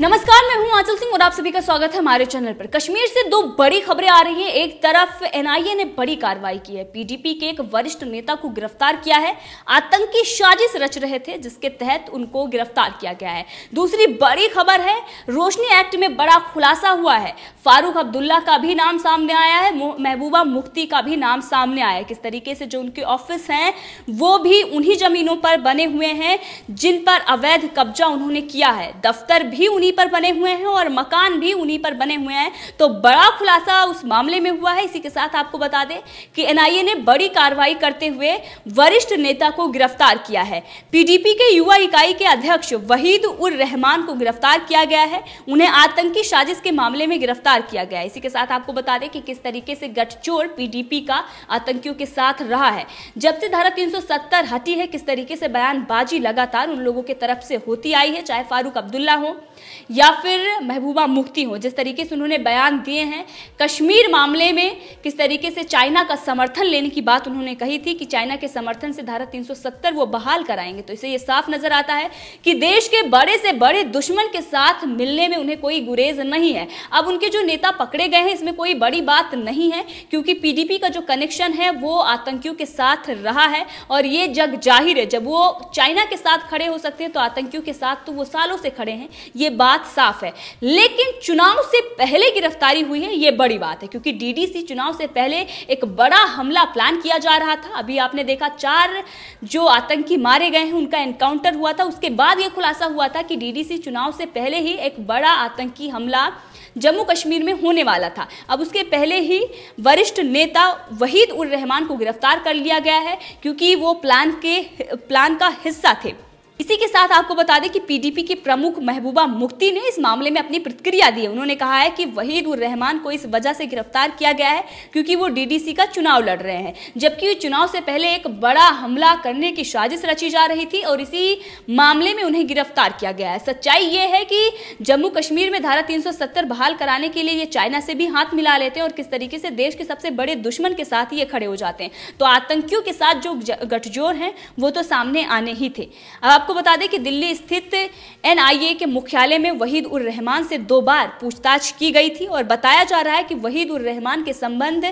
नमस्कार मैं हूं आंचल सिंह और आप सभी का स्वागत है हमारे चैनल पर कश्मीर से दो बड़ी खबरें आ रही हैं एक तरफ एनआईए ने बड़ी कार्रवाई की है पीडीपी के एक वरिष्ठ नेता को गिरफ्तार किया है आतंकी साजिश रच रहे थे जिसके तहत उनको गिरफ्तार किया गया है दूसरी बड़ी खबर है रोशनी एक्ट में बड़ा खुलासा हुआ है फारूक अब्दुल्ला का भी नाम सामने आया है महबूबा मुफ्ती का भी नाम सामने आया है किस तरीके से जो उनके ऑफिस हैं वो भी उन्हीं जमीनों पर बने हुए हैं जिन पर अवैध कब्जा उन्होंने किया है दफ्तर भी उन्हीं उन्हीं पर बने हुए हैं और मकान भी उन्हीं पर बने हुए हैं तो बड़ा खुलासा उस मामले में हुआ है इसी के साथ आपको बता दें कि एनआईए ने बड़ी कार्रवाई करते हुए वरिष्ठ नेता को गिरफ्तार किया है पीडीपी के युवा इकाई के अध्यक्ष वहीद उर रहमान को गिरफ्तार किया गया है उन्हें आतंकी साजिश के मामले में गिरफ्तार किया गया इसी के साथ आपको बता दें कि किस तरीके से गठजोड़ पीडीपी का आतंकियों के साथ रहा है जब से धारा 370 हटी है किस तरीके से बयानबाजी लगातार उन लोगों के तरफ से होती आई है चाहे फारूक अब्दुल्ला हो या फिर महबूबा मुफ्ती हो जिस तरीके से उन्होंने बयान दिए हैं कश्मीर मामले में किस तरीके से चाइना का समर्थन लेने की बात उन्होंने कही थी कि चाइना के समर्थन से धारा 370 वो बहाल कराएंगे तो इसे ये साफ नजर आता है कि देश के बड़े से बड़े दुश्मन के साथ मिलने में उन्हें कोई गुरेज नहीं है अब उनके जो नेता पकड़े गए हैं इसमें कोई बड़ी बात नहीं है क्योंकि पीडीपी का जो कनेक्शन है वो आतंकियों के साथ रहा है और ये जग जाहिर है जब वो चाइना के साथ खड़े हो सकते हैं तो आतंकियों के साथ तो वो सालों से खड़े हैं ये बात बात साफ है लेकिन चुनाव से पहले गिरफ्तारी हुई है यह बड़ी बात है क्योंकि डीडीसी चुनाव से पहले एक बड़ा हमला प्लान किया जा रहा था अभी आपने देखा चार जो आतंकी मारे गए हैं उनका एनकाउंटर हुआ था उसके बाद यह खुलासा हुआ था कि डीडीसी चुनाव से पहले ही एक बड़ा आतंकी हमला जम्मू कश्मीर में होने वाला था अब उसके पहले ही वरिष्ठ नेता वहीद उर रहमान को गिरफ्तार कर लिया गया है क्योंकि वो प्लान के प्लान का हिस्सा थे इसी के साथ आपको बता दें कि पीडीपी की प्रमुख महबूबा मुफ्ती ने इस मामले में अपनी प्रतिक्रिया दी है उन्होंने कहा है कि वहीद उर रहमान को इस वजह से गिरफ्तार किया गया है क्योंकि वो डीडीसी का चुनाव लड़ रहे हैं जबकि चुनाव से पहले एक बड़ा हमला करने की साजिश रची जा रही थी और इसी मामले में उन्हें गिरफ्तार किया गया है सच्चाई ये है कि जम्मू कश्मीर में धारा तीन बहाल कराने के लिए ये चाइना से भी हाथ मिला लेते हैं और किस तरीके से देश के सबसे बड़े दुश्मन के साथ ये खड़े हो जाते हैं तो आतंकियों के साथ जो गठजोड़ हैं वो तो सामने आने ही थे अब आपको बता दें कि दिल्ली स्थित एनआईए के मुख्यालय में वहीद उर रहमान से दो बार पूछताछ की गई थी और बताया जा रहा है कि वहीद उर रहमान के संबंध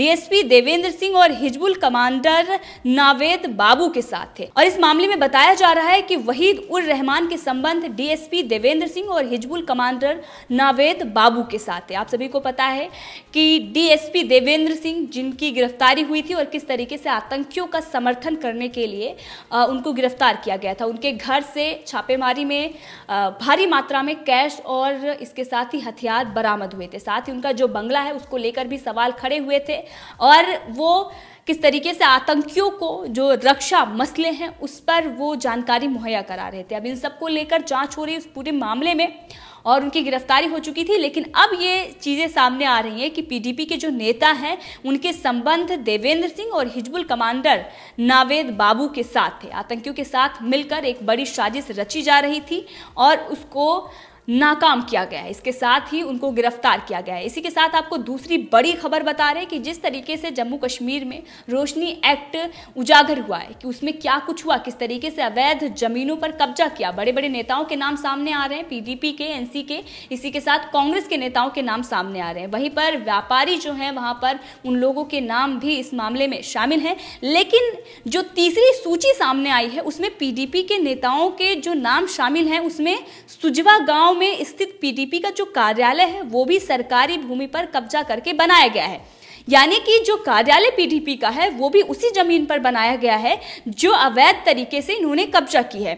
डीएसपी देवेंद्र सिंह और हिजबुल कमांडर नावेद बाबू के साथ थे और इस मामले में बताया जा रहा है कि वहीद उर रहमान के संबंध डीएसपी देवेंद्र सिंह और हिजबुल कमांडर नावेद बाबू के साथ थे आप सभी को पता है कि डीएसपी देवेंद्र सिंह जिनकी गिरफ्तारी हुई थी और किस तरीके से आतंकियों का समर्थन करने के लिए उनको गिरफ्तार किया गया था उनके घर से छापेमारी में भारी मात्रा में कैश और इसके साथ ही हथियार बरामद हुए थे साथ ही उनका जो बंगला है उसको लेकर भी सवाल खड़े हुए थे और वो किस तरीके से आतंकियों को जो रक्षा मसले हैं उस पर वो जानकारी मुहैया करा रहे थे अब इन सबको लेकर जांच हो रही है उस पूरे मामले में और उनकी गिरफ्तारी हो चुकी थी लेकिन अब ये चीज़ें सामने आ रही हैं कि पीडीपी के जो नेता हैं उनके संबंध देवेंद्र सिंह और हिजबुल कमांडर नावेद बाबू के साथ थे आतंकियों के साथ मिलकर एक बड़ी साजिश रची जा रही थी और उसको नाकाम किया गया है इसके साथ ही उनको गिरफ्तार किया गया है इसी के साथ आपको दूसरी बड़ी खबर बता रहे हैं कि जिस तरीके से जम्मू कश्मीर में रोशनी एक्ट उजागर हुआ है कि उसमें क्या कुछ हुआ किस तरीके से अवैध जमीनों पर कब्जा किया बड़े बड़े नेताओं के नाम सामने आ रहे हैं पीडीपी के एन के इसी के साथ कांग्रेस के नेताओं के नाम सामने आ रहे हैं वहीं पर व्यापारी जो हैं वहां पर उन लोगों के नाम भी इस मामले में शामिल हैं लेकिन जो तीसरी सूची सामने आई है उसमें पीडीपी के नेताओं के जो नाम शामिल हैं उसमें सुजवा गांव गांव में स्थित पीडीपी का जो कार्यालय है वो भी सरकारी भूमि पर कब्जा करके बनाया गया है यानी कि जो कार्यालय पीडीपी का है वो भी उसी जमीन पर बनाया गया है जो अवैध तरीके से इन्होंने कब्जा की है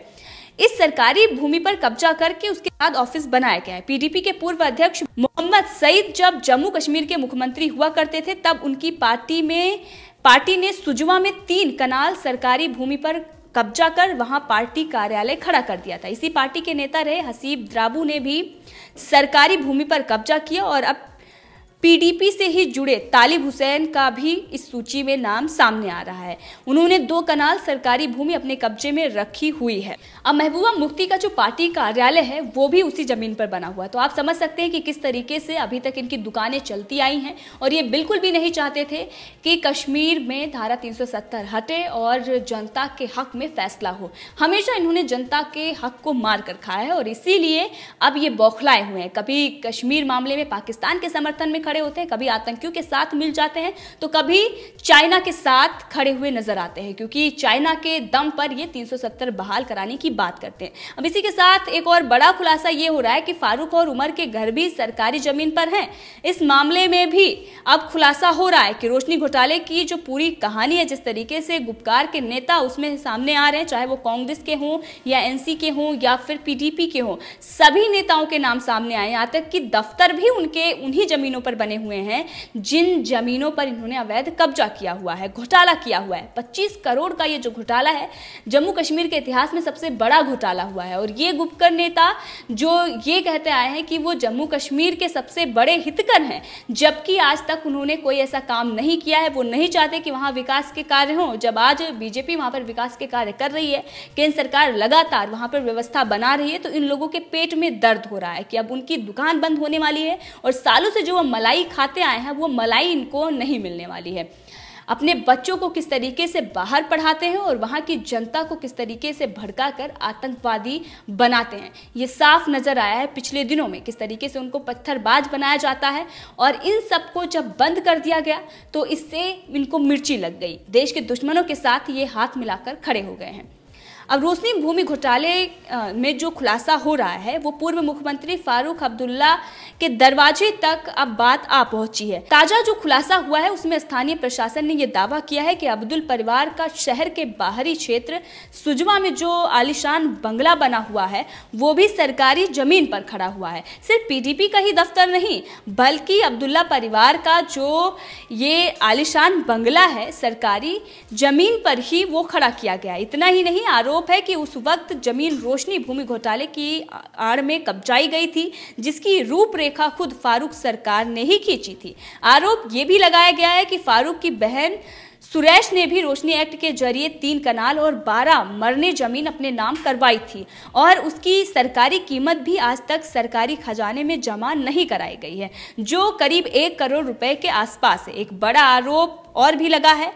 इस सरकारी भूमि पर कब्जा करके उसके बाद ऑफिस बनाया गया है पीडीपी के पूर्व अध्यक्ष मोहम्मद सईद जब जम्मू कश्मीर के मुख्यमंत्री हुआ करते थे तब उनकी पार्टी में पार्टी ने सुजवा में तीन कनाल सरकारी भूमि पर कब्जा कर वहां पार्टी कार्यालय खड़ा कर दिया था इसी पार्टी के नेता रहे हसीब द्राबू ने भी सरकारी भूमि पर कब्जा किया और अब पीडीपी से ही जुड़े तालिब हुसैन का भी इस सूची में नाम सामने आ रहा है उन्होंने दो कनाल सरकारी भूमि अपने कब्जे में रखी हुई है अब महबूबा मुफ्ती का जो पार्टी कार्यालय है वो भी उसी जमीन पर बना हुआ है तो आप समझ सकते हैं कि किस तरीके से अभी तक इनकी दुकानें चलती आई हैं और ये बिल्कुल भी नहीं चाहते थे कि कश्मीर में धारा तीन हटे और जनता के हक में फैसला हो हमेशा इन्होंने जनता के हक को मार कर खाया है और इसीलिए अब ये बौखलाए हुए हैं कभी कश्मीर मामले में पाकिस्तान के समर्थन में खड़े होते हैं कभी आतंकियों के साथ मिल जाते हैं तो कभी चाइना के साथ खड़े हुए नजर आते हैं क्योंकि चाइना के दम पर ये 370 बहाल कराने की बात करते हैं अब इसी के साथ एक और बड़ा खुलासा ये हो रहा है कि फारूक और उमर के घर भी सरकारी जमीन पर हैं इस मामले में भी अब खुलासा हो रहा है कि रोशनी घोटाले की जो पूरी कहानी है जिस तरीके से गुप्कार के नेता उसमें सामने आ रहे हैं चाहे वो कांग्रेस के हों या एन के हों या फिर पी के हों सभी नेताओं के नाम सामने आए यहाँ तक कि दफ्तर भी उनके उन्हीं जमीनों पर बने हुए हैं जिन जमीनों पर इन्होंने अवैध कब्जा किया हुआ है घोटाला किया हुआ है 25 करोड़ का ये जो घोटाला है जम्मू कश्मीर के इतिहास में सबसे बड़ा घोटाला हुआ है और ये गुप्कर नेता जो ये कहते आए हैं कि वो जम्मू कश्मीर के सबसे बड़े हितकर हैं जबकि आज तक उन्होंने कोई ऐसा काम नहीं किया है वो नहीं चाहते कि वहाँ विकास के कार्य हों जब आज बीजेपी वहाँ पर विकास के कार्य कर रही है केंद्र सरकार लगातार वहाँ पर व्यवस्था बना रही है तो इन लोगों के पेट में दर्द हो रहा है कि अब उनकी दुकान बंद होने वाली है और सालों से जो वो मलाई मलाई खाते आए हैं वो मलाई इनको नहीं मिलने वाली है अपने बच्चों को किस तरीके से बाहर पढ़ाते हैं और वहाँ की जनता को किस तरीके से भड़का कर आतंकवादी बनाते हैं ये साफ नज़र आया है पिछले दिनों में किस तरीके से उनको पत्थरबाज बनाया जाता है और इन सबको जब बंद कर दिया गया तो इससे इनको मिर्ची लग गई देश के दुश्मनों के साथ ये हाथ मिलाकर खड़े हो गए हैं अब रोशनी भूमि घोटाले में जो खुलासा हो रहा है वो पूर्व मुख्यमंत्री फारूक अब्दुल्ला के दरवाजे तक अब बात आ पहुंची है ताजा जो खुलासा हुआ है उसमें स्थानीय प्रशासन ने यह दावा किया है कि अब्दुल परिवार का शहर के बाहरी क्षेत्र सुजवा में जो आलिशान बंगला बना हुआ है वो भी सरकारी जमीन पर खड़ा हुआ है सिर्फ पीडीपी का ही दफ्तर नहीं बल्कि अब्दुल्ला परिवार का जो ये आलिशान बंगला है सरकारी जमीन पर ही वो खड़ा किया गया इतना ही नहीं आरोप आरोप है कि उस वक्त जमीन रोशनी भूमि घोटाले की आड़ में कब्जाई गई थी जिसकी रूपरेखा खुद फारूक सरकार ने ही खींची थी आरोप ये भी लगाया गया है कि फारूक की बहन सुरेश ने भी रोशनी एक्ट के जरिए तीन कनाल और बारह मरने जमीन अपने नाम करवाई थी और उसकी सरकारी कीमत भी आज तक सरकारी खजाने में जमा नहीं कराई गई है जो करीब एक करोड़ रुपए के आसपास है एक बड़ा आरोप और भी लगा है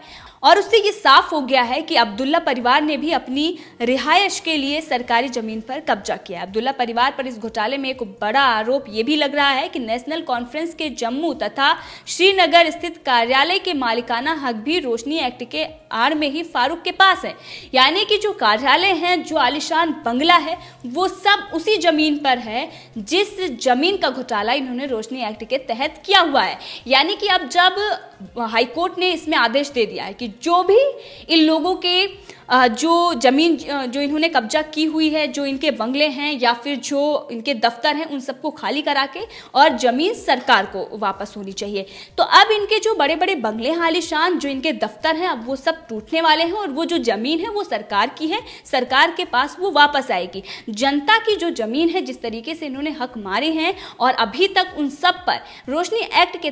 और उससे ये साफ हो गया है कि अब्दुल्ला परिवार ने भी अपनी रिहायश के लिए सरकारी जमीन पर कब्जा किया है अब्दुल्ला परिवार पर इस घोटाले में एक बड़ा आरोप ये भी लग रहा है कि नेशनल कॉन्फ्रेंस के जम्मू तथा श्रीनगर स्थित कार्यालय के मालिकाना हक भी रोशनी एक्ट के आड़ में ही फारूक के पास है यानी कि जो कार्यालय है जो आलिशान बंगला है वो सब उसी जमीन पर है जिस जमीन का घोटाला इन्होंने रोशनी एक्ट के तहत किया हुआ है यानी कि अब जब हाईकोर्ट ने इसमें आदेश दे दिया है कि जो भी इन लोगों के जो ज़मीन जो इन्होंने कब्जा की हुई है जो इनके बंगले हैं या फिर जो इनके दफ्तर हैं उन सबको खाली करा के और ज़मीन सरकार को वापस होनी चाहिए तो अब इनके जो बड़े बड़े बंगले हैं आलिशान जो इनके दफ्तर हैं अब वो सब टूटने वाले हैं और वो जो ज़मीन है वो सरकार की है सरकार के पास वो वापस आएगी जनता की जो ज़मीन है जिस तरीके से इन्होंने हक मारे हैं और अभी तक उन सब पर रोशनी एक्ट के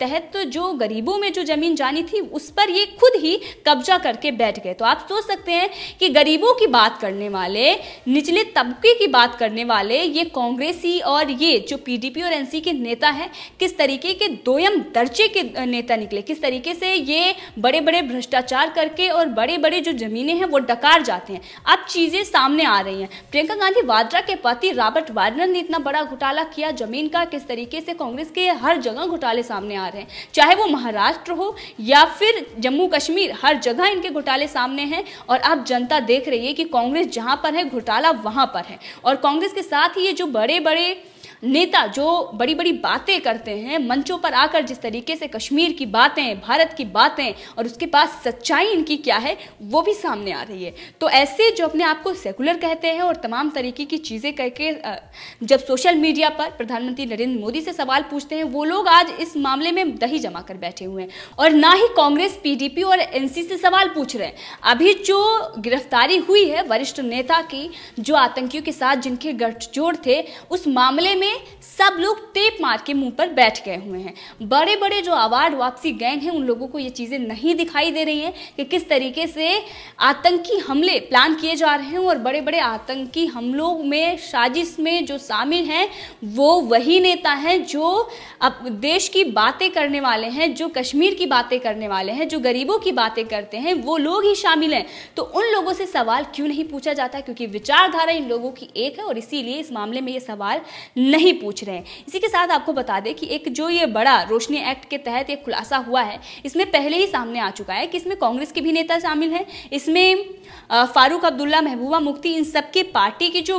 तहत जो गरीब गरीबों में जो जमीन जानी थी उस पर ये खुद ही कब्जा करके बैठ गए तो आप सोच सकते हैं कि गरीबों की बात करने वाले निचले तबके की बात करने वाले ये कांग्रेसी और ये जो पीडीपी और एनसी के नेता हैं किस तरीके के दोयम दर्जे के नेता निकले किस तरीके से ये बड़े बड़े भ्रष्टाचार करके और बड़े बड़े जो जमीनें हैं वो डकार जाते हैं अब चीज़ें सामने आ रही हैं प्रियंका गांधी वाड्रा के पति रॉबर्ट वाड्रा ने इतना बड़ा घोटाला किया जमीन का किस तरीके से कांग्रेस के हर जगह घोटाले सामने आ रहे हैं चाहे वो महाराष्ट्र महाराष्ट्र हो या फिर जम्मू कश्मीर हर जगह इनके घोटाले सामने हैं और अब जनता देख रही है कि कांग्रेस जहां पर है घोटाला वहां पर है और कांग्रेस के साथ ही ये जो बड़े बड़े नेता जो बड़ी बड़ी बातें करते हैं मंचों पर आकर जिस तरीके से कश्मीर की बातें भारत की बातें और उसके पास सच्चाई इनकी क्या है वो भी सामने आ रही है तो ऐसे जो अपने आप को सेकुलर कहते हैं और तमाम तरीके की चीज़ें करके जब सोशल मीडिया पर प्रधानमंत्री नरेंद्र मोदी से सवाल पूछते हैं वो लोग आज इस मामले में दही जमा कर बैठे हुए हैं और ना ही कांग्रेस पीडीपी और एनसी से सवाल पूछ रहे हैं अभी जो गिरफ्तारी हुई है वरिष्ठ नेता की जो आतंकियों के साथ जिनके गठजोड़ थे उस मामले में में सब लोग टेप मार के मुंह पर बैठ गए हुए हैं बड़े बड़े जो अवार्ड वापसी गैंग हैं उन लोगों को ये चीज़ें नहीं दिखाई दे रही हैं कि किस तरीके से आतंकी हमले प्लान किए जा रहे हैं और बड़े बड़े आतंकी हमलों में साजिश में जो शामिल हैं वो वही नेता हैं जो अब देश की बातें करने वाले हैं जो कश्मीर की बातें करने वाले हैं जो गरीबों की बातें करते हैं वो लोग ही शामिल हैं तो उन लोगों से सवाल क्यों नहीं पूछा जाता क्योंकि विचारधारा इन लोगों की एक है और इसीलिए इस मामले में ये सवाल नहीं नहीं पूछ रहे हैं इसी के साथ आपको बता दें कि एक जो ये बड़ा रोशनी एक्ट के तहत एक खुलासा हुआ है इसमें पहले ही सामने आ चुका है कि इसमें कांग्रेस के भी नेता शामिल हैं इसमें फारूक अब्दुल्ला महबूबा मुफ्ती इन सबके पार्टी के जो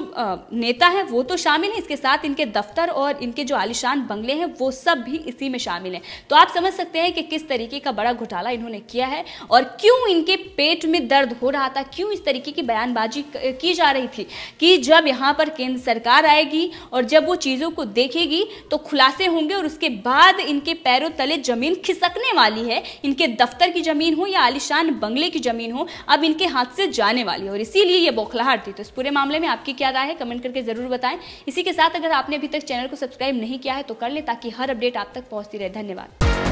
नेता हैं वो तो शामिल हैं इसके साथ इनके दफ्तर और इनके जो आलिशान बंगले हैं वो सब भी इसी में शामिल हैं तो आप समझ सकते हैं कि किस तरीके का बड़ा घोटाला इन्होंने किया है और क्यों इनके पेट में दर्द हो रहा था क्यों इस तरीके की बयानबाजी की जा रही थी कि जब यहाँ पर केंद्र सरकार आएगी और जब वो चीज चीज़ों को देखेगी तो खुलासे होंगे और उसके बाद इनके पैरों तले जमीन खिसकने वाली है इनके दफ्तर की जमीन हो या आलिशान बंगले की जमीन हो अब इनके हाथ से जाने वाली है और इसीलिए ये बौखलाहट थी तो इस पूरे मामले में आपकी क्या राय है कमेंट करके ज़रूर बताएं इसी के साथ अगर आपने अभी तक चैनल को सब्सक्राइब नहीं किया है तो कर ले ताकि हर अपडेट आप तक पहुंचती रहे धन्यवाद